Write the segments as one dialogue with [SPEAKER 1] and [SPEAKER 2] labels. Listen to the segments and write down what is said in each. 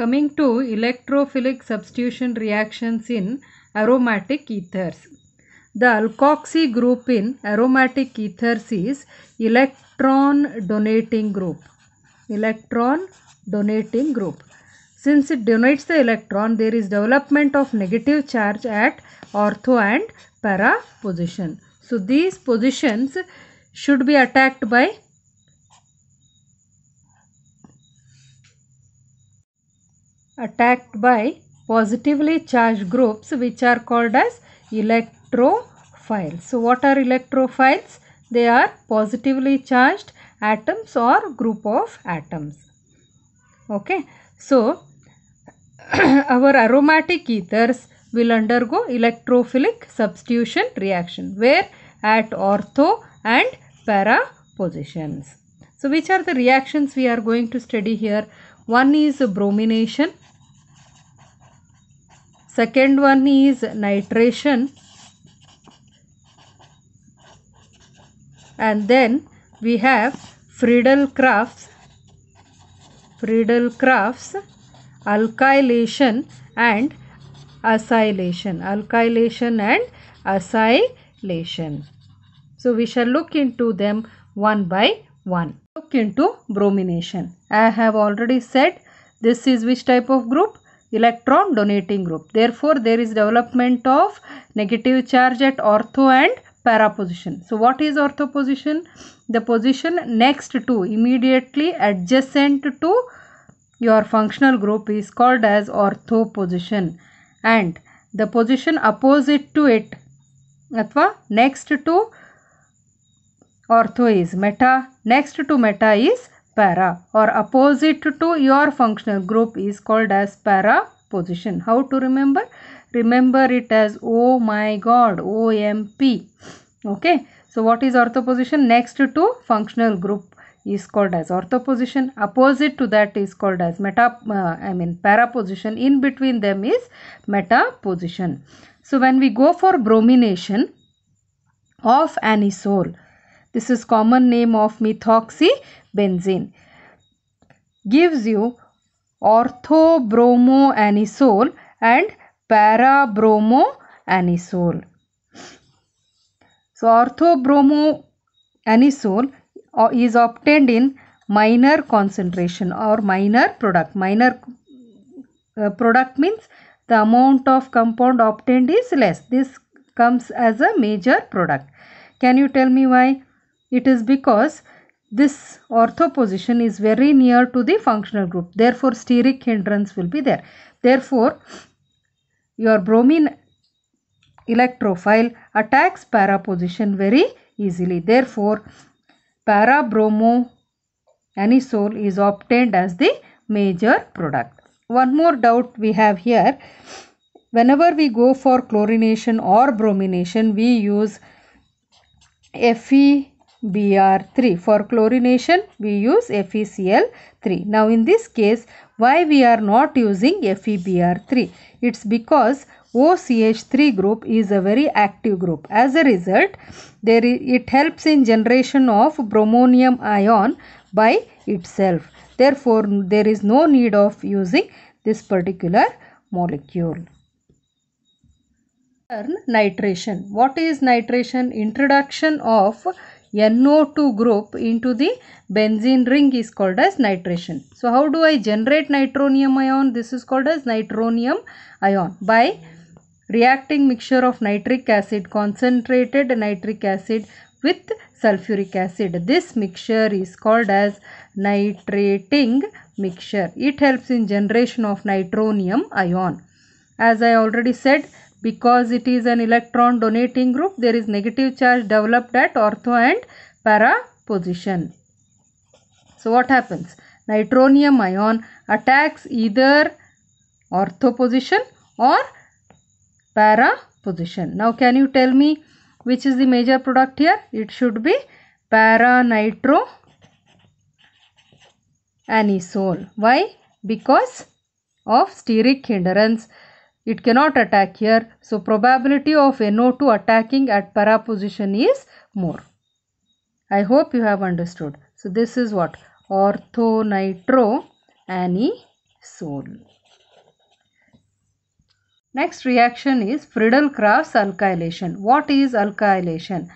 [SPEAKER 1] Coming to electrophilic substitution reactions in aromatic ethers. The alkoxy group in aromatic ethers is electron donating group. Electron donating group. Since it donates the electron, there is development of negative charge at ortho and para position. So, these positions should be attacked by attacked by positively charged groups which are called as electrophiles. So what are electrophiles? They are positively charged atoms or group of atoms. Okay. So our aromatic ethers will undergo electrophilic substitution reaction where at ortho and para positions. So which are the reactions we are going to study here? One is bromination, Second one is nitration. And then we have Friedel crafts, Friedel crafts, alkylation and acylation, alkylation and acylation. So we shall look into them one by one. Look into bromination. I have already said this is which type of group? electron donating group. Therefore, there is development of negative charge at ortho and para position. So, what is ortho position? The position next to immediately adjacent to your functional group is called as ortho position and the position opposite to it athwa next to ortho is meta next to meta is para or opposite to your functional group is called as para position. How to remember? Remember it as oh my god OMP. Okay. So what is ortho position? Next to functional group is called as ortho position. Opposite to that is called as meta, uh, I mean para position. In between them is meta position. So when we go for bromination of anisole, this is common name of methoxybenzene, gives you orthobromoanisole and parabromoanisole. So orthobromoanisole uh, is obtained in minor concentration or minor product. Minor uh, product means the amount of compound obtained is less. This comes as a major product. Can you tell me why? It is because this ortho position is very near to the functional group. Therefore, steric hindrance will be there. Therefore, your bromine electrophile attacks para position very easily. Therefore, para bromo anisole is obtained as the major product. One more doubt we have here. Whenever we go for chlorination or bromination, we use Fe Br3. For chlorination, we use FeCl3. Now, in this case, why we are not using FeBr3? It's because OCH3 group is a very active group. As a result, there it helps in generation of bromonium ion by itself. Therefore, there is no need of using this particular molecule. Nitration. What is nitration? Introduction of NO2 group into the benzene ring is called as nitration. So how do I generate nitronium ion? This is called as nitronium ion by reacting mixture of nitric acid concentrated nitric acid with sulfuric acid. This mixture is called as nitrating mixture. It helps in generation of nitronium ion. As I already said, because it is an electron donating group there is negative charge developed at ortho and para position so what happens nitronium ion attacks either ortho position or para position now can you tell me which is the major product here it should be para nitro anisole why because of steric hindrance it cannot attack here. So, probability of NO2 attacking at para position is more. I hope you have understood. So, this is what? Orthonitro-anisole. Next reaction is Friedel-Crafts alkylation. What is alkylation?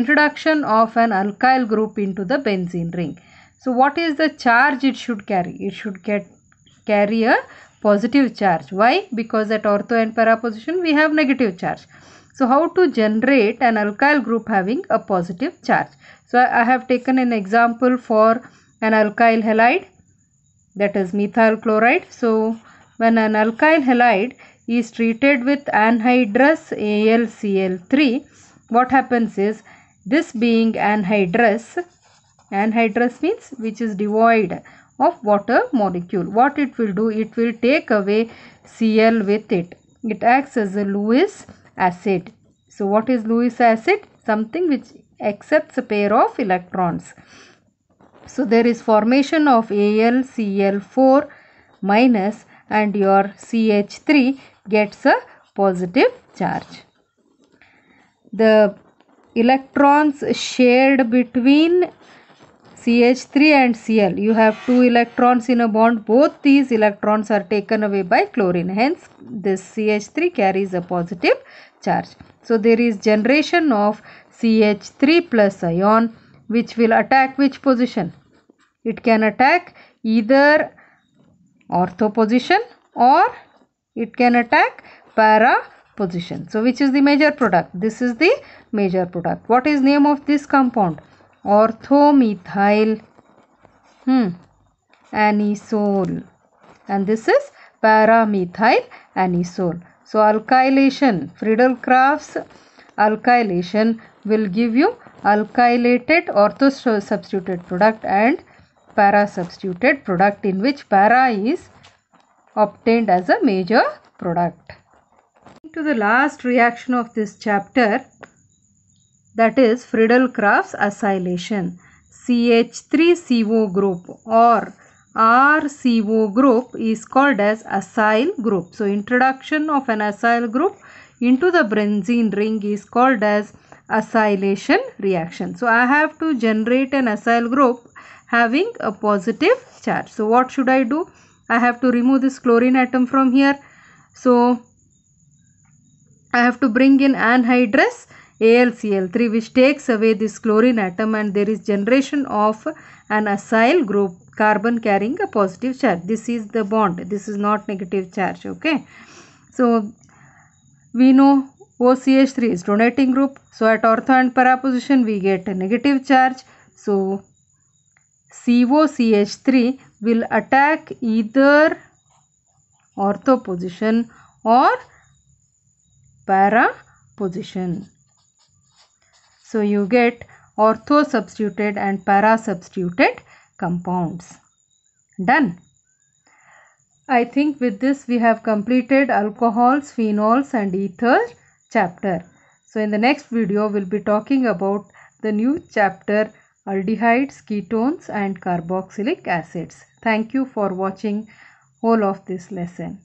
[SPEAKER 1] Introduction of an alkyl group into the benzene ring. So what is the charge it should carry? It should get carry a positive charge. Why? Because at ortho and para position we have negative charge. So how to generate an alkyl group having a positive charge. So I have taken an example for an alkyl halide that is methyl chloride. So when an alkyl halide is treated with anhydrous AlCl3 what happens is this being anhydrous anhydrous means which is devoid of water molecule. What it will do? It will take away Cl with it. It acts as a Lewis acid. So what is Lewis acid? Something which accepts a pair of electrons. So there is formation of AlCl4 minus and your CH3 gets a positive charge. The electrons shared between CH3 and Cl. You have two electrons in a bond. Both these electrons are taken away by chlorine. Hence, this CH3 carries a positive charge. So, there is generation of CH3 plus ion which will attack which position? It can attack either ortho position or it can attack para position. So, which is the major product? This is the major product. What is name of this compound? orthomethyl hmm, anisole and this is paramethyl anisole. So alkylation, Friedel-Crafts alkylation will give you alkylated ortho substituted product and para substituted product in which para is obtained as a major product. To the last reaction of this chapter, that is Friedel Crafts acylation. CH3CO group or RCO group is called as acyl group. So, introduction of an acyl group into the benzene ring is called as acylation reaction. So, I have to generate an acyl group having a positive charge. So, what should I do? I have to remove this chlorine atom from here. So, I have to bring in anhydrous AlCl3 which takes away this chlorine atom and there is generation of an acyl group carbon carrying a positive charge. This is the bond. This is not negative charge. Okay. So we know OCH3 is donating group. So at ortho and para position we get a negative charge. So COCH3 will attack either ortho position or para position. So you get ortho substituted and para substituted compounds. Done. I think with this we have completed alcohols, phenols and ether chapter. So in the next video we'll be talking about the new chapter aldehydes, ketones and carboxylic acids. Thank you for watching whole of this lesson.